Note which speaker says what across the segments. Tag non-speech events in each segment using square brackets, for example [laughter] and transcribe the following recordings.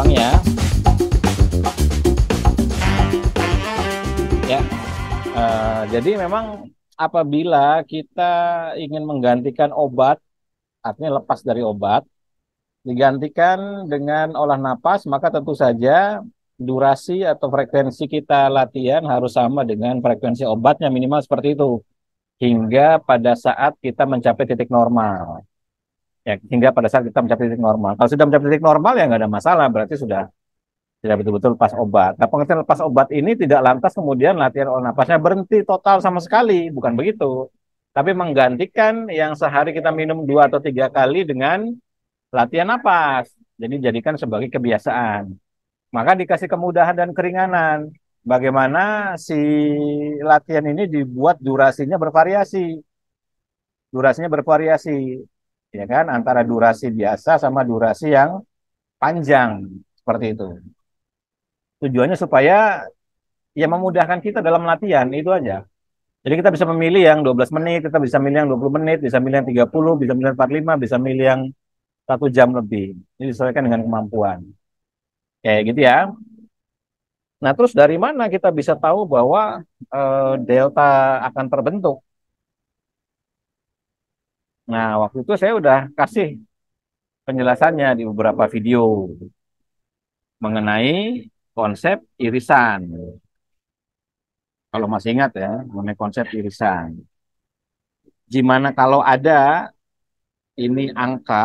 Speaker 1: ulang ya ya uh, jadi memang apabila kita ingin menggantikan obat artinya lepas dari obat digantikan dengan olah napas maka tentu saja durasi atau frekuensi kita latihan harus sama dengan frekuensi obatnya minimal seperti itu hingga pada saat kita mencapai titik normal ya hingga pada saat kita mencapai titik normal kalau sudah mencapai titik normal ya nggak ada masalah berarti sudah tidak betul-betul lepas obat nah pengertian lepas obat ini tidak lantas kemudian latihan olah napasnya berhenti total sama sekali bukan begitu tapi menggantikan yang sehari kita minum dua atau tiga kali dengan latihan napas jadi jadikan sebagai kebiasaan maka dikasih kemudahan dan keringanan bagaimana si latihan ini dibuat durasinya bervariasi durasinya bervariasi ya kan antara durasi biasa sama durasi yang panjang seperti itu tujuannya supaya ya memudahkan kita dalam latihan itu aja jadi kita bisa memilih yang 12 menit kita bisa milih yang 20 menit bisa milih yang 30 bisa milih yang 45 bisa milih yang satu jam lebih ini disesuaikan dengan kemampuan kayak gitu ya nah terus dari mana kita bisa tahu bahwa e, delta akan terbentuk Nah, waktu itu saya udah kasih penjelasannya di beberapa video mengenai konsep irisan. Kalau masih ingat ya, mengenai konsep irisan. Gimana kalau ada ini angka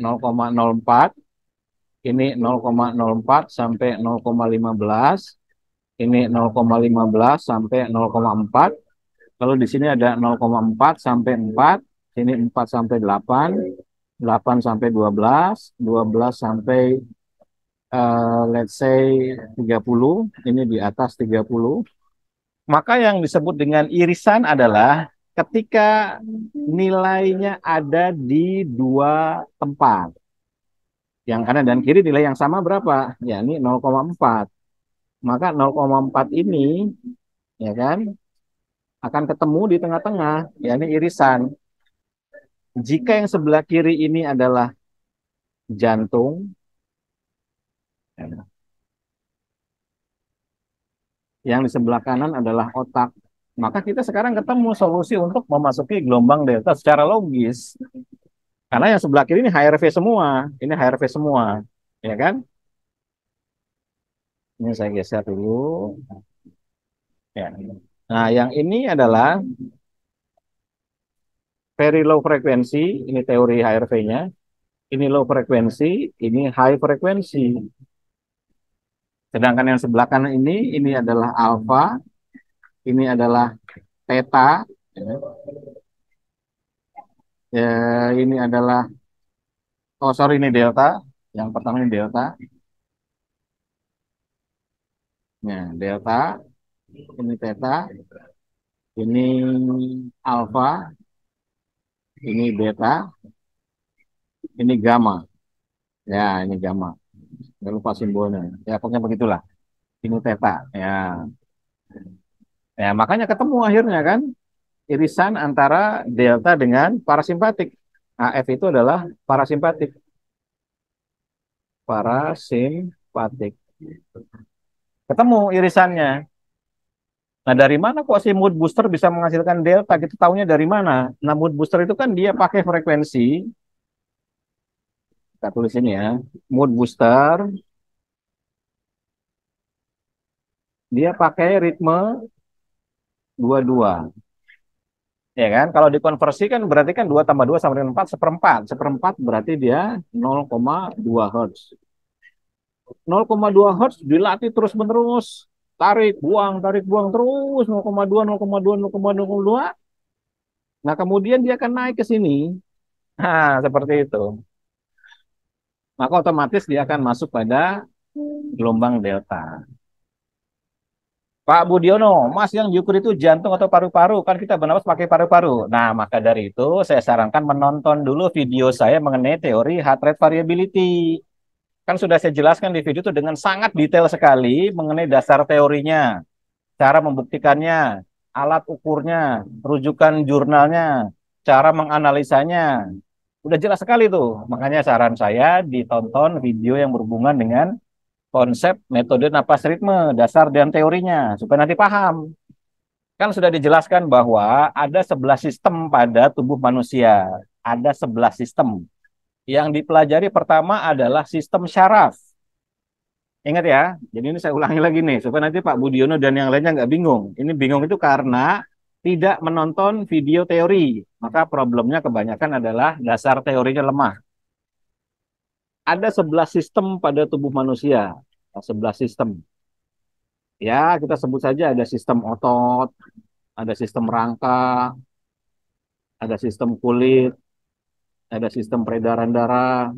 Speaker 1: 0,04, ini 0,04 sampai 0,15, ini 0,15 sampai 0,4. Kalau di sini ada 0,4 sampai 4, Sini 4 sampai 8, 8 sampai 12, 12 sampai uh, let's say 30, ini di atas 30. Maka yang disebut dengan irisan adalah ketika nilainya ada di dua tempat. Yang kanan dan kiri nilai yang sama berapa? Ya, ini 0,4. Maka 0,4 ini ya kan akan ketemu di tengah-tengah, ya ini irisan jika yang sebelah kiri ini adalah jantung, ya. yang di sebelah kanan adalah otak, maka kita sekarang ketemu solusi untuk memasuki gelombang delta secara logis. Karena yang sebelah kiri ini HRV semua, ini HRV semua, ya kan? Ini saya geser dulu. Ya. Nah, yang ini adalah very low frekuensi, ini teori HRV-nya. Ini low frekuensi, ini high frekuensi. Sedangkan yang sebelah kanan ini, ini adalah alpha, ini adalah theta, ya. ya, ini adalah, oh sorry ini delta, yang pertama ini delta. Ya, delta, ini theta, ini alpha ini beta, ini gamma. Ya, ini gamma. Jangan lupa simbolnya. Ya, pokoknya begitulah. Ini theta. Ya. Ya, makanya ketemu akhirnya kan irisan antara delta dengan parasimpatik. AF itu adalah parasimpatik. Parasimpatik. Ketemu irisannya. Nah, dari mana kok si mood booster bisa menghasilkan delta? Kita tahunya dari mana? Nah, mood booster itu kan dia pakai frekuensi. Kita tulis ini ya. Mood booster. Dia pakai ritme 22. Ya kan? Kalau dikonversi kan berarti kan 2 tambah 2 sama dengan 4, seperempat. Seperempat berarti dia 0,2 Hz. 0,2 Hz dilatih terus-menerus tarik buang tarik buang terus 0,2 0,2 0,2 nah kemudian dia akan naik ke sini nah seperti itu maka otomatis dia akan masuk pada gelombang delta Pak Budiono, Mas yang diukur itu jantung atau paru-paru, kan kita bernapas pakai paru-paru. Nah, maka dari itu saya sarankan menonton dulu video saya mengenai teori heart rate variability kan sudah saya jelaskan di video itu dengan sangat detail sekali mengenai dasar teorinya, cara membuktikannya, alat ukurnya, rujukan jurnalnya, cara menganalisanya. Udah jelas sekali tuh. Makanya saran saya ditonton video yang berhubungan dengan konsep metode napas ritme, dasar dan teorinya supaya nanti paham. Kan sudah dijelaskan bahwa ada 11 sistem pada tubuh manusia. Ada 11 sistem yang dipelajari pertama adalah sistem syaraf. Ingat ya, jadi ini saya ulangi lagi nih, supaya nanti Pak Budiono dan yang lainnya nggak bingung. Ini bingung itu karena tidak menonton video teori, maka problemnya kebanyakan adalah dasar teorinya lemah. Ada 11 sistem pada tubuh manusia, 11 sistem. Ya, kita sebut saja ada sistem otot, ada sistem rangka, ada sistem kulit, ada sistem peredaran darah,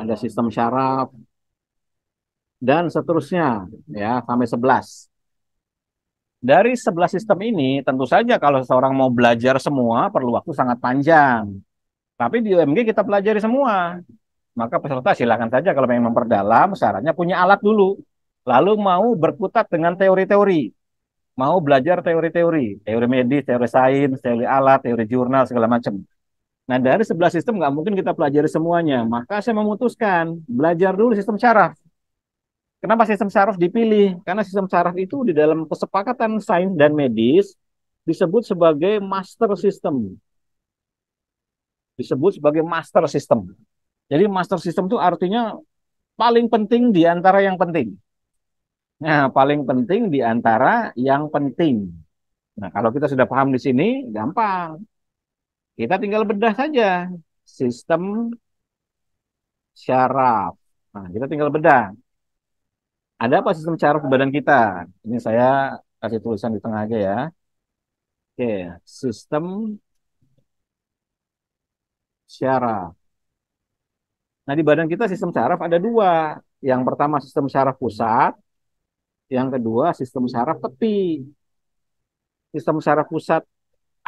Speaker 1: ada sistem syaraf, dan seterusnya ya sampai 11. Dari sebelas sistem ini tentu saja kalau seseorang mau belajar semua perlu waktu sangat panjang. Tapi di UMG kita pelajari semua. Maka peserta silakan saja kalau ingin memperdalam syaratnya punya alat dulu. Lalu mau berkutat dengan teori-teori mau belajar teori-teori, teori medis, teori sains, teori alat, teori jurnal segala macam. Nah dari sebelah sistem nggak mungkin kita pelajari semuanya, maka saya memutuskan belajar dulu sistem syaraf. Kenapa sistem syaraf dipilih? Karena sistem syaraf itu di dalam kesepakatan sains dan medis disebut sebagai master system. Disebut sebagai master system. Jadi master system itu artinya paling penting di antara yang penting. Nah, paling penting di antara yang penting. Nah, kalau kita sudah paham di sini, gampang. Kita tinggal bedah saja sistem syaraf. Nah, kita tinggal bedah. Ada apa sistem syaraf di badan kita? Ini saya kasih tulisan di tengah aja ya. Oke, sistem syaraf. Nah, di badan kita sistem syaraf ada dua. Yang pertama sistem syaraf pusat, yang kedua sistem saraf tepi. Sistem saraf pusat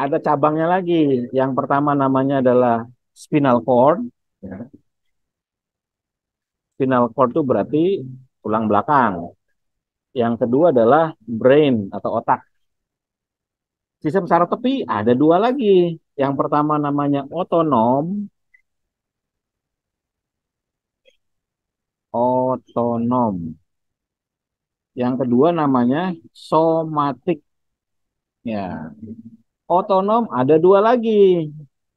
Speaker 1: ada cabangnya lagi. Yang pertama namanya adalah spinal cord. Ya. Spinal cord itu berarti tulang belakang. Yang kedua adalah brain atau otak. Sistem saraf tepi ada dua lagi. Yang pertama namanya otonom. Otonom. Yang kedua namanya somatik. Ya. Otonom ada dua lagi.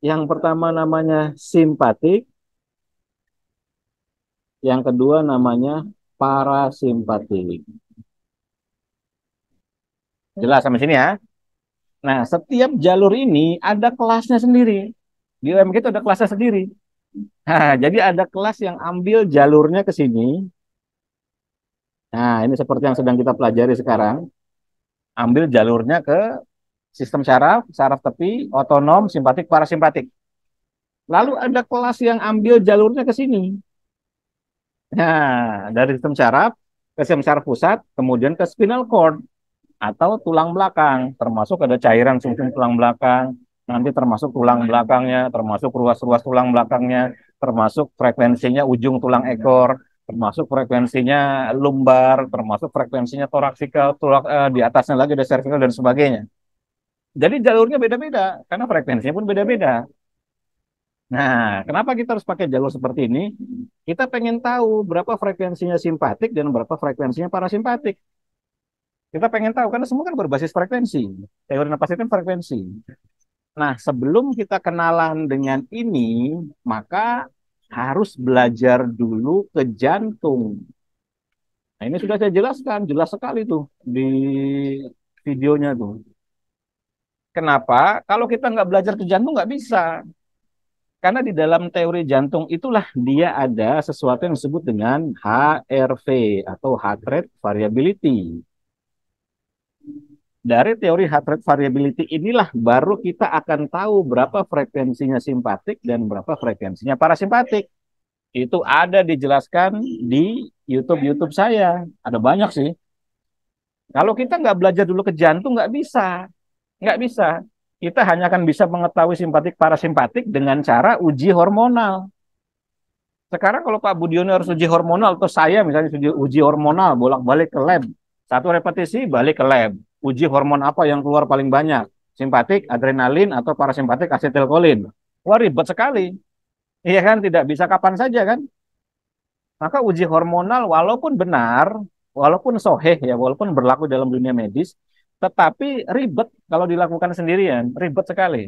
Speaker 1: Yang pertama namanya simpatik. Yang kedua namanya parasimpatik. Jelas sampai sini ya. Nah, setiap jalur ini ada kelasnya sendiri. Di UMG itu ada kelasnya sendiri. Nah, jadi ada kelas yang ambil jalurnya ke sini, Nah, ini seperti yang sedang kita pelajari sekarang. Ambil jalurnya ke sistem syaraf, syaraf tepi, otonom, simpatik, parasimpatik. Lalu ada kelas yang ambil jalurnya ke sini. Nah, dari sistem syaraf ke sistem syaraf pusat, kemudian ke spinal cord atau tulang belakang, termasuk ada cairan sumsum tulang belakang, nanti termasuk tulang belakangnya, termasuk ruas-ruas tulang belakangnya, termasuk frekuensinya ujung tulang ekor, termasuk frekuensinya lumbar, termasuk frekuensinya toraksikal, torak, uh, eh, di atasnya lagi ada cervical dan sebagainya. Jadi jalurnya beda-beda karena frekuensinya pun beda-beda. Nah, kenapa kita harus pakai jalur seperti ini? Kita pengen tahu berapa frekuensinya simpatik dan berapa frekuensinya parasimpatik. Kita pengen tahu karena semua kan berbasis frekuensi. Teori napas itu kan frekuensi. Nah, sebelum kita kenalan dengan ini, maka harus belajar dulu ke jantung. Nah, ini sudah saya jelaskan, jelas sekali tuh di videonya tuh. Kenapa? Kalau kita nggak belajar ke jantung nggak bisa. Karena di dalam teori jantung itulah dia ada sesuatu yang disebut dengan HRV atau heart rate variability dari teori heart rate variability inilah baru kita akan tahu berapa frekuensinya simpatik dan berapa frekuensinya parasimpatik. Itu ada dijelaskan di YouTube-YouTube saya. Ada banyak sih. Kalau kita nggak belajar dulu ke jantung, nggak bisa. Nggak bisa. Kita hanya akan bisa mengetahui simpatik parasimpatik dengan cara uji hormonal. Sekarang kalau Pak Budiono harus uji hormonal, atau saya misalnya uji hormonal, bolak-balik ke lab. Satu repetisi, balik ke lab uji hormon apa yang keluar paling banyak, simpatik, adrenalin, atau parasimpatik asetilkolin. Wah ribet sekali. Iya kan, tidak bisa kapan saja kan. Maka uji hormonal walaupun benar, walaupun soheh ya, walaupun berlaku dalam dunia medis, tetapi ribet kalau dilakukan sendirian, ribet sekali.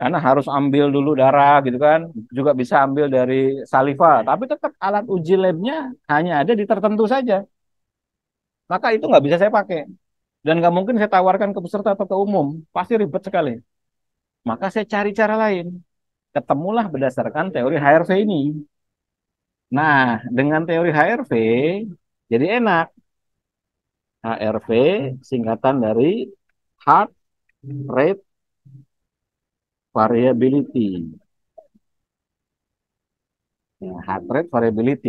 Speaker 1: Karena harus ambil dulu darah gitu kan, juga bisa ambil dari saliva, iya. tapi tetap alat uji labnya hanya ada di tertentu saja. Maka itu nggak bisa saya pakai dan nggak mungkin saya tawarkan ke peserta atau ke umum, pasti ribet sekali. Maka saya cari cara lain. Ketemulah berdasarkan teori HRV ini. Nah, dengan teori HRV, jadi enak. HRV singkatan dari Heart Rate Variability. Ya, heart Rate Variability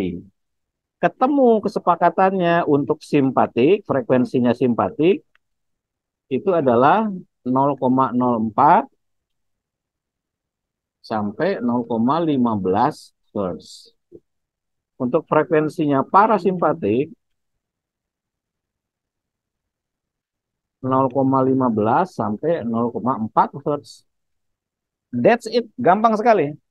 Speaker 1: ketemu kesepakatannya untuk simpatik, frekuensinya simpatik itu adalah 0,04 sampai 0,15 Hz. Untuk frekuensinya parasimpatik 0,15 sampai 0,4 Hz. That's it, gampang sekali.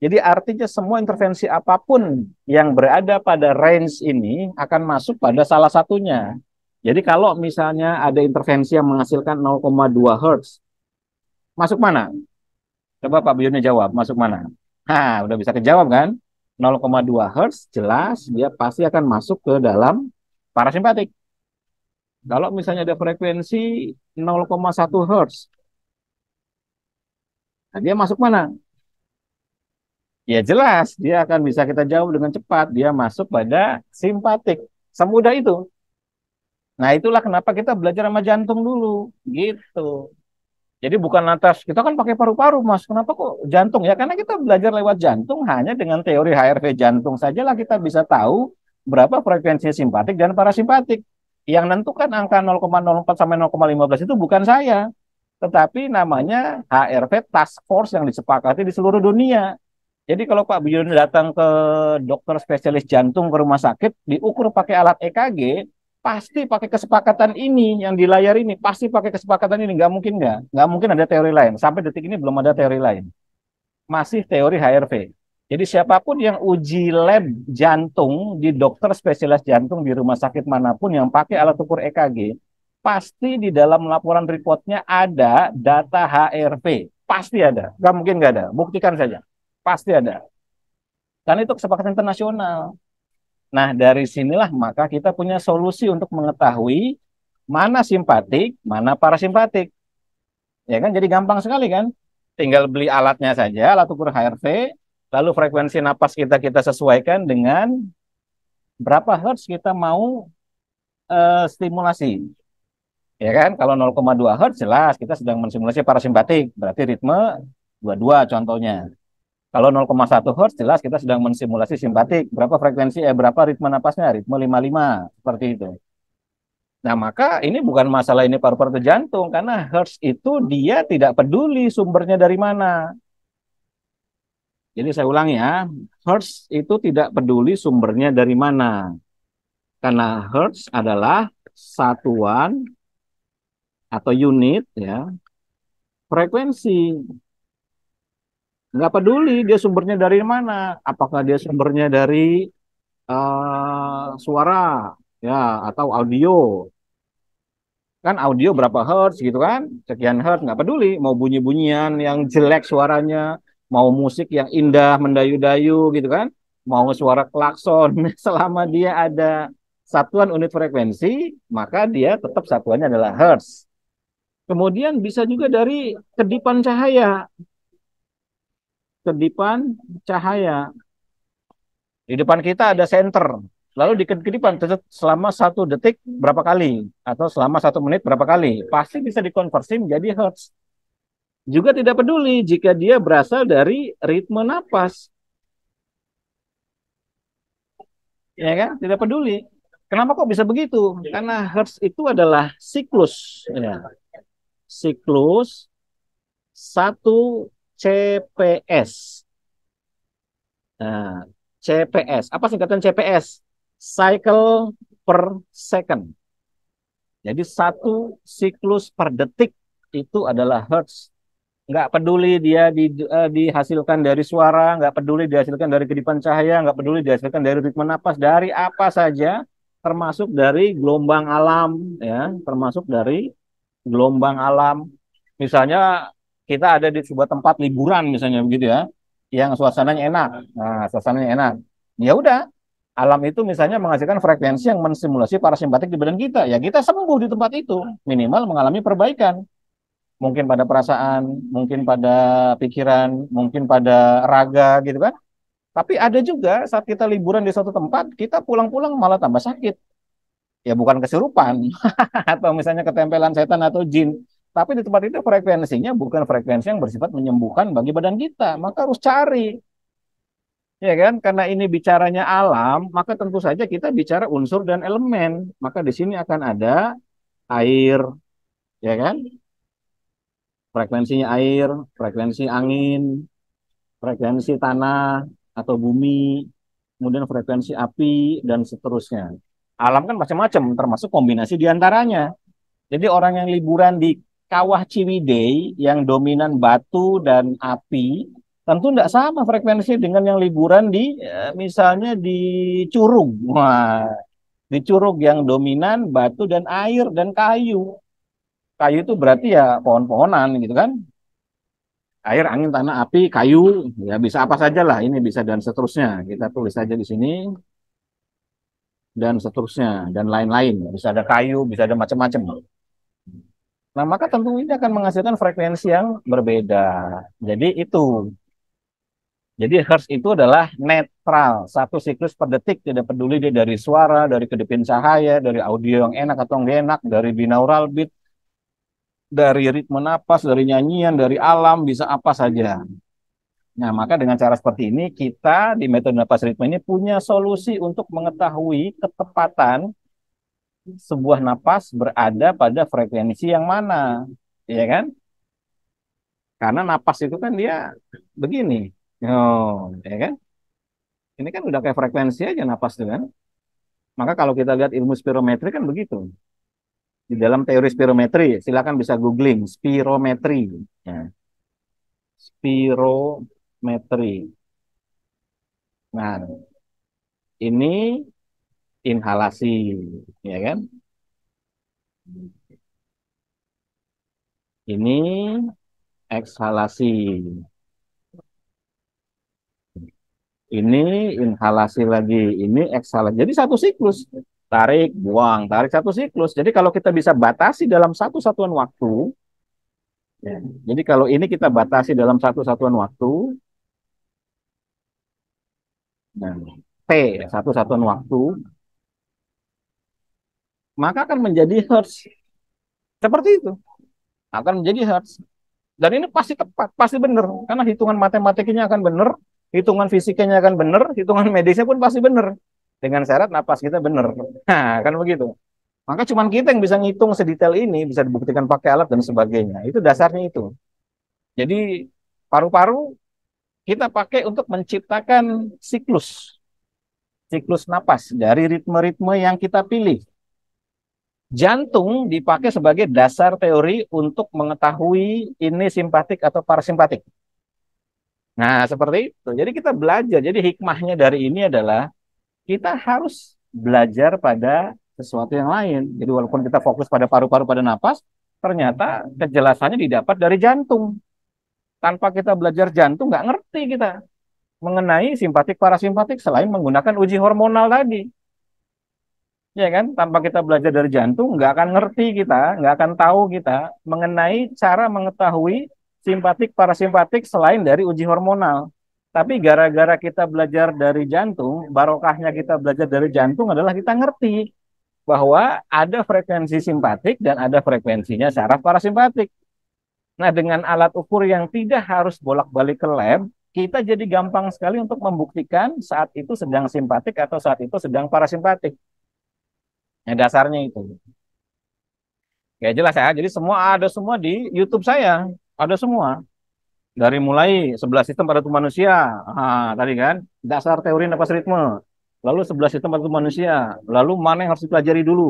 Speaker 1: Jadi artinya semua intervensi apapun yang berada pada range ini akan masuk pada salah satunya. Jadi kalau misalnya ada intervensi yang menghasilkan 0,2 Hz, masuk mana? Coba Pak Bionya jawab, masuk mana? Nah, udah bisa kejawab kan? 0,2 Hz jelas dia pasti akan masuk ke dalam parasimpatik. Kalau misalnya ada frekuensi 0,1 Hz, nah dia masuk mana? ya jelas dia akan bisa kita jawab dengan cepat. Dia masuk pada simpatik. Semudah itu. Nah itulah kenapa kita belajar sama jantung dulu. Gitu. Jadi bukan lantas kita kan pakai paru-paru mas. Kenapa kok jantung ya? Karena kita belajar lewat jantung hanya dengan teori HRV jantung sajalah kita bisa tahu berapa frekuensi simpatik dan parasimpatik. Yang menentukan angka 0,04 sampai 0,15 itu bukan saya, tetapi namanya HRV Task Force yang disepakati di seluruh dunia. Jadi kalau Pak Budiono datang ke dokter spesialis jantung ke rumah sakit, diukur pakai alat EKG, pasti pakai kesepakatan ini yang di layar ini, pasti pakai kesepakatan ini, nggak mungkin nggak, nggak mungkin ada teori lain. Sampai detik ini belum ada teori lain, masih teori HRV. Jadi siapapun yang uji lab jantung di dokter spesialis jantung di rumah sakit manapun yang pakai alat ukur EKG, pasti di dalam laporan reportnya ada data HRV, pasti ada, nggak mungkin nggak ada, buktikan saja pasti ada. Karena itu kesepakatan internasional. Nah, dari sinilah maka kita punya solusi untuk mengetahui mana simpatik, mana parasimpatik. Ya kan, jadi gampang sekali kan? Tinggal beli alatnya saja, alat ukur HRV, lalu frekuensi napas kita kita sesuaikan dengan berapa hertz kita mau uh, stimulasi. Ya kan, kalau 0,2 hertz jelas kita sedang mensimulasi parasimpatik, berarti ritme 22 contohnya. Kalau 0,1 Hz jelas kita sedang mensimulasi simpatik. Berapa frekuensi eh berapa ritme napasnya? Ritme 55 seperti itu. Nah, maka ini bukan masalah ini paru-paru jantung karena Hz itu dia tidak peduli sumbernya dari mana. Jadi saya ulangi ya, Hz itu tidak peduli sumbernya dari mana. Karena Hz adalah satuan atau unit ya frekuensi nggak peduli dia sumbernya dari mana apakah dia sumbernya dari uh, suara ya atau audio kan audio berapa hertz gitu kan sekian hertz nggak peduli mau bunyi bunyian yang jelek suaranya mau musik yang indah mendayu-dayu gitu kan mau suara klakson [laughs] selama dia ada satuan unit frekuensi maka dia tetap satuannya adalah hertz kemudian bisa juga dari kedipan cahaya kedipan cahaya. Di depan kita ada center Lalu di kedipan selama satu detik berapa kali atau selama satu menit berapa kali pasti bisa dikonversi menjadi hertz. Juga tidak peduli jika dia berasal dari ritme nafas Ya kan? Tidak peduli. Kenapa kok bisa begitu? Karena hertz itu adalah siklus. Ya. Siklus satu CPS. Nah, CPS. Apa singkatan CPS? Cycle per second. Jadi satu siklus per detik itu adalah hertz. Nggak peduli dia di, uh, dihasilkan dari suara, nggak peduli dihasilkan dari kedipan cahaya, nggak peduli dihasilkan dari ritme napas, dari apa saja, termasuk dari gelombang alam, ya, termasuk dari gelombang alam. Misalnya kita ada di sebuah tempat liburan misalnya begitu ya, yang suasananya enak. Nah, suasananya enak. Ya udah, alam itu misalnya menghasilkan frekuensi yang para parasimpatik di badan kita. Ya kita sembuh di tempat itu, minimal mengalami perbaikan. Mungkin pada perasaan, mungkin pada pikiran, mungkin pada raga gitu kan. Tapi ada juga saat kita liburan di suatu tempat, kita pulang-pulang malah tambah sakit. Ya bukan kesurupan [laughs] atau misalnya ketempelan setan atau jin. Tapi di tempat itu frekuensinya bukan frekuensi yang bersifat menyembuhkan bagi badan kita. Maka harus cari. Ya kan? Karena ini bicaranya alam, maka tentu saja kita bicara unsur dan elemen. Maka di sini akan ada air, ya kan? Frekuensinya air, frekuensi angin, frekuensi tanah atau bumi, kemudian frekuensi api dan seterusnya. Alam kan macam-macam, termasuk kombinasi diantaranya. Jadi orang yang liburan di kawah Ciwidey yang dominan batu dan api tentu tidak sama frekuensi dengan yang liburan di ya, misalnya di Curug. Wah, di Curug yang dominan batu dan air dan kayu. Kayu itu berarti ya pohon-pohonan gitu kan. Air, angin, tanah, api, kayu, ya bisa apa saja lah ini bisa dan seterusnya. Kita tulis saja di sini dan seterusnya dan lain-lain. Bisa ada kayu, bisa ada macam-macam. Nah, maka tentu ini akan menghasilkan frekuensi yang berbeda. Jadi itu. Jadi hertz itu adalah netral, satu siklus per detik, tidak peduli dia dari suara, dari kedipin cahaya, dari audio yang enak atau enggak enak, dari binaural beat, dari ritme napas, dari nyanyian, dari alam, bisa apa saja. Nah, maka dengan cara seperti ini, kita di metode napas ritme ini punya solusi untuk mengetahui ketepatan sebuah napas berada pada frekuensi yang mana, ya kan? Karena napas itu kan dia begini, oh, ya kan? Ini kan udah kayak frekuensi aja napas itu kan. Maka kalau kita lihat ilmu spirometri kan begitu. Di dalam teori spirometri, silakan bisa googling spirometri. Ya. Spirometri. Nah, ini inhalasi, ya kan? Ini ekshalasi. Ini inhalasi lagi, ini ekshalasi. Jadi satu siklus, tarik, buang, tarik satu siklus. Jadi kalau kita bisa batasi dalam satu satuan waktu, ya. jadi kalau ini kita batasi dalam satu satuan waktu, nah, T satu satuan waktu, maka akan menjadi hertz. Seperti itu. Akan menjadi hertz. Dan ini pasti tepat, pasti benar. Karena hitungan matematikanya akan benar, hitungan fisikanya akan benar, hitungan medisnya pun pasti benar. Dengan syarat napas kita benar. Nah, kan begitu. Maka cuma kita yang bisa ngitung sedetail ini, bisa dibuktikan pakai alat dan sebagainya. Itu dasarnya itu. Jadi paru-paru kita pakai untuk menciptakan siklus siklus napas dari ritme-ritme yang kita pilih. Jantung dipakai sebagai dasar teori untuk mengetahui ini simpatik atau parasimpatik. Nah, seperti itu. Jadi kita belajar. Jadi hikmahnya dari ini adalah kita harus belajar pada sesuatu yang lain. Jadi walaupun kita fokus pada paru-paru pada napas, ternyata kejelasannya didapat dari jantung. Tanpa kita belajar jantung, nggak ngerti kita mengenai simpatik parasimpatik selain menggunakan uji hormonal tadi ya kan tanpa kita belajar dari jantung nggak akan ngerti kita nggak akan tahu kita mengenai cara mengetahui simpatik parasimpatik selain dari uji hormonal tapi gara-gara kita belajar dari jantung barokahnya kita belajar dari jantung adalah kita ngerti bahwa ada frekuensi simpatik dan ada frekuensinya saraf parasimpatik nah dengan alat ukur yang tidak harus bolak-balik ke lab kita jadi gampang sekali untuk membuktikan saat itu sedang simpatik atau saat itu sedang parasimpatik Ya, dasarnya itu. Ya jelas ya. Jadi semua ada semua di YouTube saya. Ada semua. Dari mulai 11 sistem pada tubuh manusia. Ah, tadi kan. Dasar teori napas ritme. Lalu 11 sistem pada tubuh manusia. Lalu mana yang harus dipelajari dulu.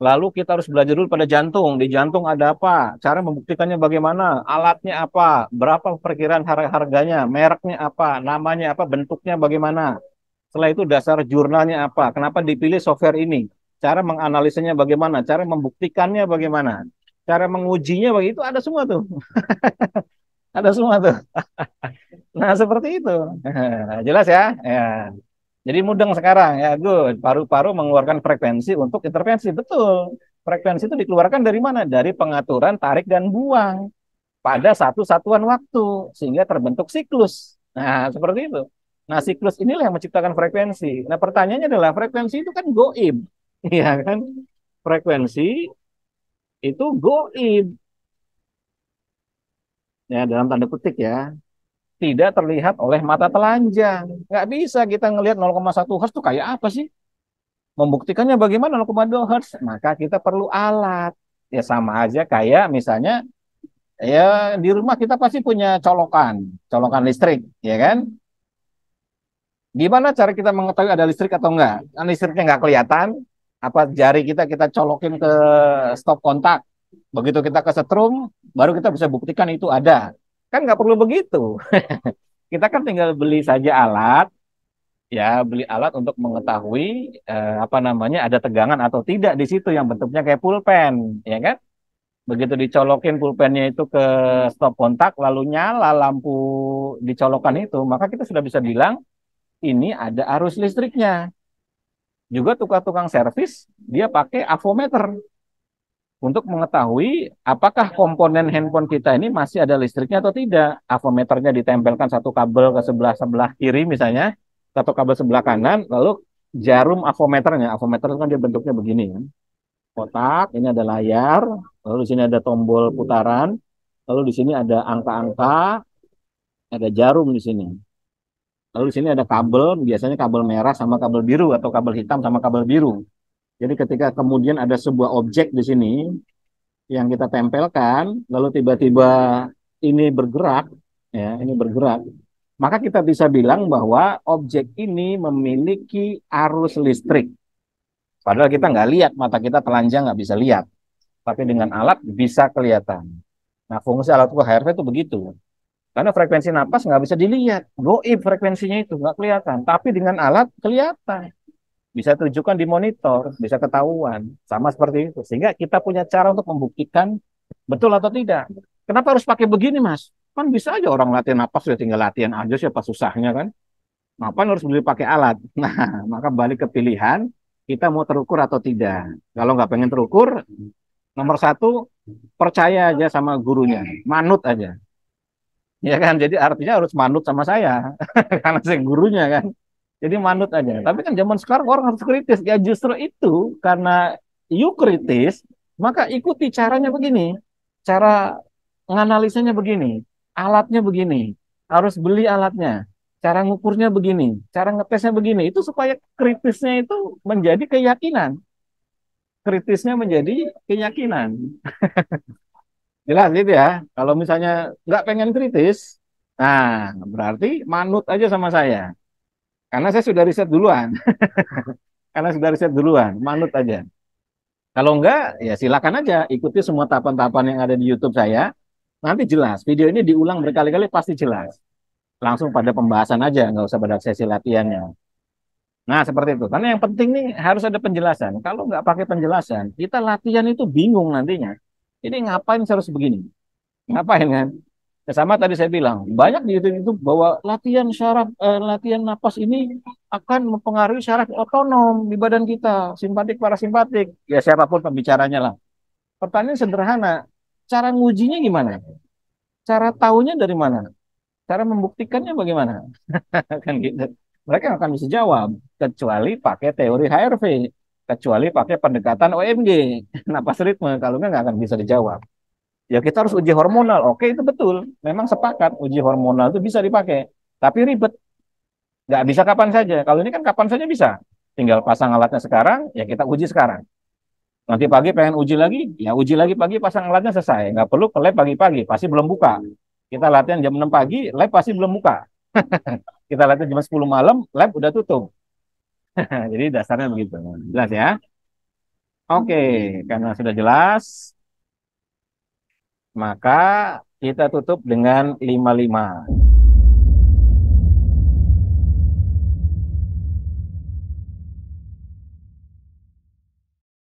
Speaker 1: Lalu kita harus belajar dulu pada jantung. Di jantung ada apa? Cara membuktikannya bagaimana? Alatnya apa? Berapa perkiraan harganya? Mereknya apa? Namanya apa? Bentuknya bagaimana? Setelah itu dasar jurnalnya apa? Kenapa dipilih software ini? cara menganalisanya bagaimana, cara membuktikannya bagaimana, cara mengujinya begitu ada semua tuh. [laughs] ada semua tuh. [laughs] nah, seperti itu. [laughs] Jelas ya? ya. Jadi mudeng sekarang ya, good. Paru-paru mengeluarkan frekuensi untuk intervensi, betul. Frekuensi itu dikeluarkan dari mana? Dari pengaturan tarik dan buang pada satu satuan waktu sehingga terbentuk siklus. Nah, seperti itu. Nah, siklus inilah yang menciptakan frekuensi. Nah, pertanyaannya adalah frekuensi itu kan goib ya kan frekuensi itu goib ya dalam tanda kutip ya tidak terlihat oleh mata telanjang nggak bisa kita ngelihat 0,1 hertz itu kayak apa sih membuktikannya bagaimana 0,2 hertz maka kita perlu alat ya sama aja kayak misalnya ya di rumah kita pasti punya colokan colokan listrik ya kan Gimana cara kita mengetahui ada listrik atau enggak? Kan listriknya nggak kelihatan, apa jari kita kita colokin ke stop kontak. Begitu kita ke setrum, baru kita bisa buktikan itu ada. Kan nggak perlu begitu. [laughs] kita kan tinggal beli saja alat, ya beli alat untuk mengetahui eh, apa namanya ada tegangan atau tidak di situ yang bentuknya kayak pulpen, ya kan? Begitu dicolokin pulpennya itu ke stop kontak, lalu nyala lampu dicolokan itu, maka kita sudah bisa bilang ini ada arus listriknya juga tukang-tukang servis dia pakai avometer untuk mengetahui apakah komponen handphone kita ini masih ada listriknya atau tidak. Avometernya ditempelkan satu kabel ke sebelah sebelah kiri misalnya, satu kabel sebelah kanan, lalu jarum avometernya. Avometer kan dia bentuknya begini kan. Kotak, ini ada layar, lalu di sini ada tombol putaran, lalu di sini ada angka-angka, ada jarum di sini. Lalu di sini ada kabel, biasanya kabel merah sama kabel biru atau kabel hitam sama kabel biru. Jadi ketika kemudian ada sebuah objek di sini yang kita tempelkan, lalu tiba-tiba ini bergerak, ya, ini bergerak, maka kita bisa bilang bahwa objek ini memiliki arus listrik. Padahal kita nggak lihat, mata kita telanjang nggak bisa lihat. Tapi dengan alat bisa kelihatan. Nah, fungsi alat UHRV itu begitu. Karena frekuensi nafas nggak bisa dilihat. Goib frekuensinya itu, nggak kelihatan. Tapi dengan alat kelihatan. Bisa tunjukkan di monitor, bisa ketahuan. Sama seperti itu. Sehingga kita punya cara untuk membuktikan betul atau tidak. Kenapa harus pakai begini, Mas? Kan bisa aja orang latihan nafas ya tinggal latihan aja siapa susahnya kan. Ngapain harus beli pakai alat? [laughs] Nah, maka balik ke pilihan, kita mau terukur atau tidak. Kalau nggak pengen terukur, nomor satu, percaya aja sama gurunya. Manut aja ya kan jadi artinya harus manut sama saya [laughs] karena saya gurunya kan jadi manut aja iya. tapi kan zaman sekarang orang harus kritis ya justru itu karena you kritis maka ikuti caranya begini cara menganalisanya begini alatnya begini harus beli alatnya cara ngukurnya begini cara ngetesnya begini itu supaya kritisnya itu menjadi keyakinan kritisnya menjadi keyakinan [laughs] jelas gitu ya kalau misalnya nggak pengen kritis nah berarti manut aja sama saya karena saya sudah riset duluan [laughs] karena sudah riset duluan manut aja kalau enggak ya silakan aja ikuti semua tahapan-tahapan yang ada di YouTube saya nanti jelas video ini diulang berkali-kali pasti jelas langsung pada pembahasan aja nggak usah pada sesi latihannya Nah, seperti itu. Karena yang penting nih harus ada penjelasan. Kalau nggak pakai penjelasan, kita latihan itu bingung nantinya. Ini ngapain harus begini? Ngapain kan? Ya, sama tadi saya bilang, banyak di YouTube itu bahwa latihan syaraf eh, latihan napas ini akan mempengaruhi syaraf otonom di badan kita, simpatik parasimpatik. Ya siapapun pembicaranya lah. Pertanyaan sederhana, cara ngujinya gimana? Cara tahunya dari mana? Cara membuktikannya bagaimana? [laughs] kan gitu. Mereka akan bisa jawab kecuali pakai teori HRV kecuali pakai pendekatan OMG [laughs] napas ritme kalau nggak nggak akan bisa dijawab ya kita harus uji hormonal oke itu betul memang sepakat uji hormonal itu bisa dipakai tapi ribet nggak bisa kapan saja kalau ini kan kapan saja bisa tinggal pasang alatnya sekarang ya kita uji sekarang nanti pagi pengen uji lagi ya uji lagi pagi pasang alatnya selesai nggak perlu ke lab pagi-pagi pasti belum buka kita latihan jam 6 pagi lab pasti belum buka [laughs] kita latihan jam 10 malam lab udah tutup [laughs] Jadi dasarnya begitu. Jelas ya? Hmm. Oke, okay. karena sudah jelas, maka kita tutup dengan lima lima.